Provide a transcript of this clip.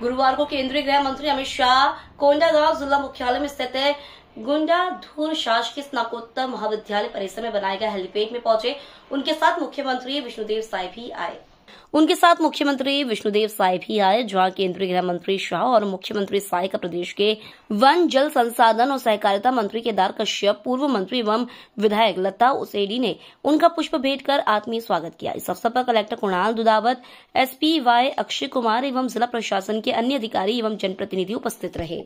गुरुवार को केंद्रीय गृह मंत्री अमित शाह कोंडागांव जिला मुख्यालय में स्थित गुंडा धूर शासकीय स्नाकोत्तर महाविद्यालय परिसर में बनाए गए हेलीपैड में पहुंचे उनके साथ मुख्यमंत्री विष्णुदेव साय भी आए उनके साथ मुख्यमंत्री विष्णुदेव साय भी आए जहां केंद्रीय गृह मंत्री शाह और मुख्यमंत्री साय का प्रदेश के वन जल संसाधन और सहकारिता मंत्री केदार कश्यप पूर्व मंत्री एवं विधायक लता उसेडी ने उनका पुष्प भेंट कर आत्मीय स्वागत किया इस अवसर पर collector Kunal Dudawat SP Y Akshay Kumar एवं जिला प्रशासन के अन्य अधिकारी एवं जनप्रतिनिधि उपस्थित रहे